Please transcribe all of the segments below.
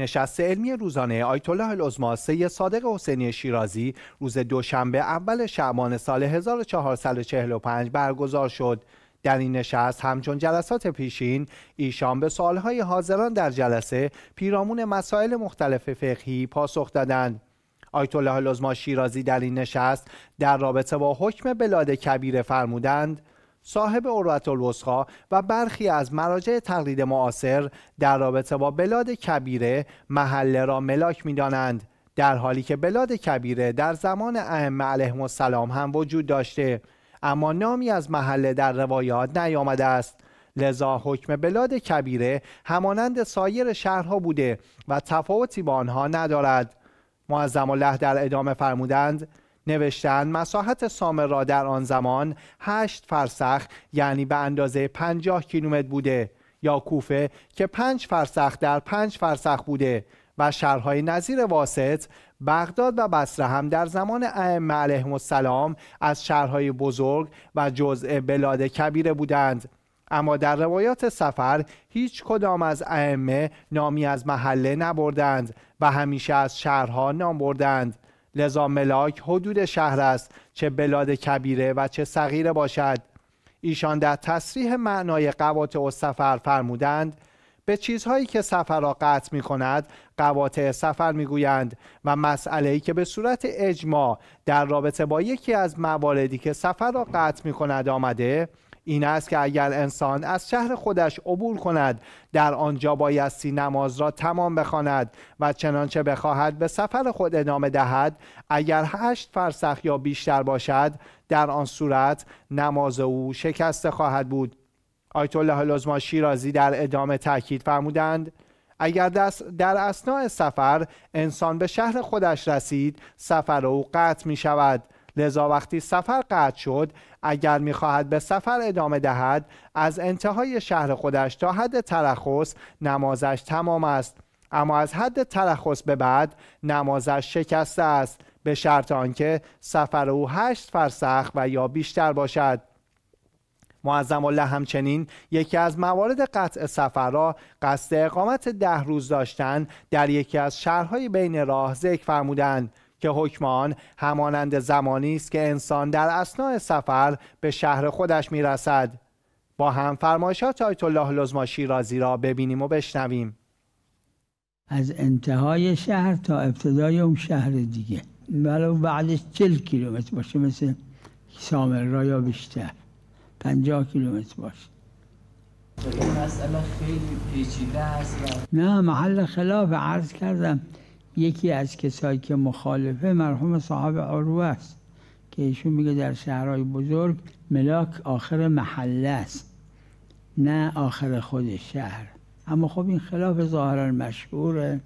نشست علمی روزانه آیت الله العظما سید صادق حسینی شیرازی روز دوشنبه اول شعبان سال 1445 برگزار شد در این نشست همچون جلسات پیشین ایشان به سالهای حاضران در جلسه پیرامون مسائل مختلف فقهی پاسخ دادند آیت الله العظما شیرازی در این نشست در رابطه با حکم بلاد کبیره فرمودند صاحب عروت الوسخا و برخی از مراجع تقلید معاصر در رابطه با بلاد کبیره محله را ملاک می دانند. در حالی که بلاد کبیره در زمان ائمه علیهم السلام هم وجود داشته اما نامی از محله در روایات نیامده است لذا حکم بلاد کبیره همانند سایر شهرها بوده و تفاوتی با آنها ندارد معظم الله در ادامه فرمودند نوشتن مساحت سامر را در آن زمان هشت فرسخ یعنی به اندازه پنجاه کیلومتر بوده یا کوفه که پنج فرسخ در پنج فرسخ بوده و شهرهای نظیر واسط بغداد و بصره هم در زمان ائمه علیهم السلام از شهرهای بزرگ و جزء بلاد کبیره بودند اما در روایات سفر هیچ کدام از ائمه نامی از محله نبردند و همیشه از شهرها نام بردند لذا ملاک حدود شهر است چه بلاد کبیره و چه صغیره باشد ایشان در تصریح معنای و سفر فرمودند به چیزهایی که سفر را قطع می کند قواطع سفر می و مسئله که به صورت اجماع در رابطه با یکی از مواردی که سفر را قطع می کند آمده این است که اگر انسان از شهر خودش عبور کند در آنجا بایستی نماز را تمام بخواند و چنانچه بخواهد به سفر خود ادامه دهد اگر هشت فرسخ یا بیشتر باشد در آن صورت نماز او شکسته خواهد بود آیت الله العظما شیرازی در ادامه تاکید فرمودند اگر در اسنا سفر انسان به شهر خودش رسید سفر او قطع می شود لذا وقتی سفر قطع شد اگر میخواهد به سفر ادامه دهد از انتهای شهر خودش تا حد ترخص نمازش تمام است اما از حد ترخص به بعد نمازش شکسته است به شرط آنکه سفر او هشت فرسخ و یا بیشتر باشد معظم الله همچنین یکی از موارد قطع سفر را قصد اقامت ده روز داشتن در یکی از شهرهای بین راه ذکر فرمودند که حکم آن همانند زمانی است که انسان در اسناع سفر به شهر خودش میرسد با هم فرمایشات آیت الله لزما شیرازی را ببینیم و بشنویم از انتهای شهر تا ابتدای اون شهر دیگه ولو بعدش چل کیلومتر باشه مثل سامر را یا بیشتر پنجاه کیلومتر باشه مسئله خیلی پیچیده است نه محل خلاف عرض کردم یکی از کسایی که مخالفه مرحوم صاحب عروه است که ایشون میگه در شهرهای بزرگ ملاک آخر محله است نه آخر خود شهر اما خب این خلاف ظاهرا مشهوره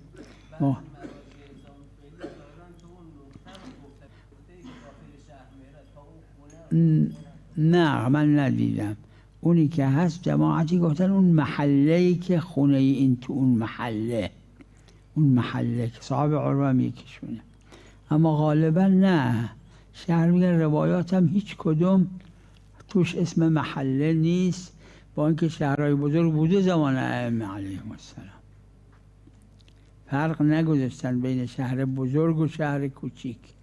نه من ندیدم اونی که هست جماعتی گفتن اون محله که خونه این تو اون محله اون محله که صاحب عروه هم اما غالبا نه شهر میگن روایات هم هیچ کدوم توش اسم محله نیست با اینکه شهرهای بزرگ بوده زمان ائمه علیهم السلام فرق نگذاشتن بین شهر بزرگ و شهر کوچیک